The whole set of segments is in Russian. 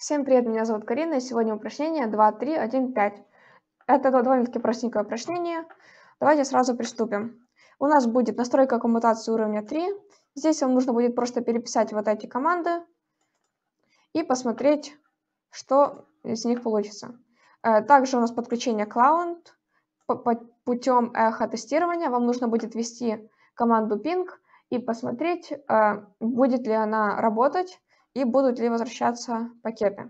Всем привет, меня зовут Карина, и сегодня упражнение 2, 3, 1, 5. Это довольно-таки простенькое упражнение. Давайте сразу приступим. У нас будет настройка коммутации уровня 3. Здесь вам нужно будет просто переписать вот эти команды и посмотреть, что из них получится. Э, также у нас подключение Cloud. Путем эхо-тестирования вам нужно будет ввести команду ping и посмотреть, э, будет ли она работать и будут ли возвращаться пакеты.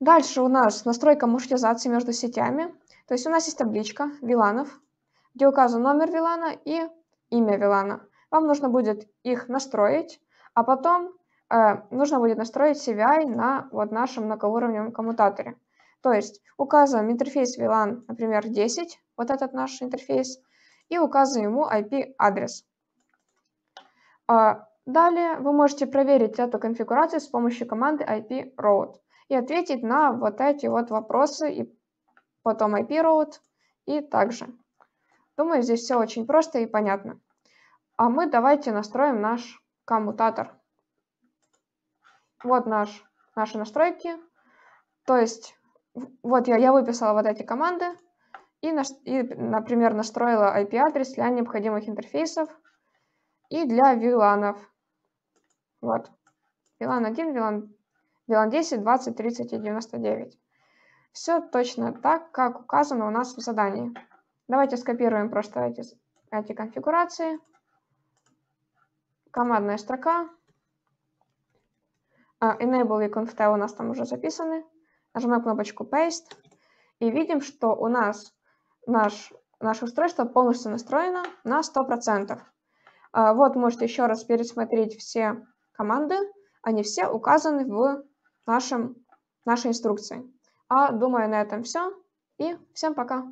Дальше у нас настройка маршрутизации между сетями. То есть у нас есть табличка виланов, где указан номер вилана и имя вилана. Вам нужно будет их настроить, а потом э, нужно будет настроить CVI на вот нашем многоуровневом коммутаторе. То есть указываем интерфейс VLAN, например, 10, вот этот наш интерфейс, и указываем ему IP-адрес. Далее вы можете проверить эту конфигурацию с помощью команды IP route и ответить на вот эти вот вопросы, и потом IP route и также. Думаю, здесь все очень просто и понятно. А мы давайте настроим наш коммутатор. Вот наш, наши настройки. То есть, вот я, я выписала вот эти команды и, на, и, например, настроила IP-адрес для необходимых интерфейсов и для VLANов. Вот. Вилан 1, вилан, вилан 10, 20, 30 и 99. Все точно так, как указано у нас в задании. Давайте скопируем просто эти, эти конфигурации. Командная строка. А, enable и conf у нас там уже записаны. Нажимаем кнопочку Paste. И видим, что у нас наш, наше устройство полностью настроено на 100%. А, вот можете еще раз пересмотреть все команды, они все указаны в нашем, нашей инструкции. А думаю, на этом все. И всем пока!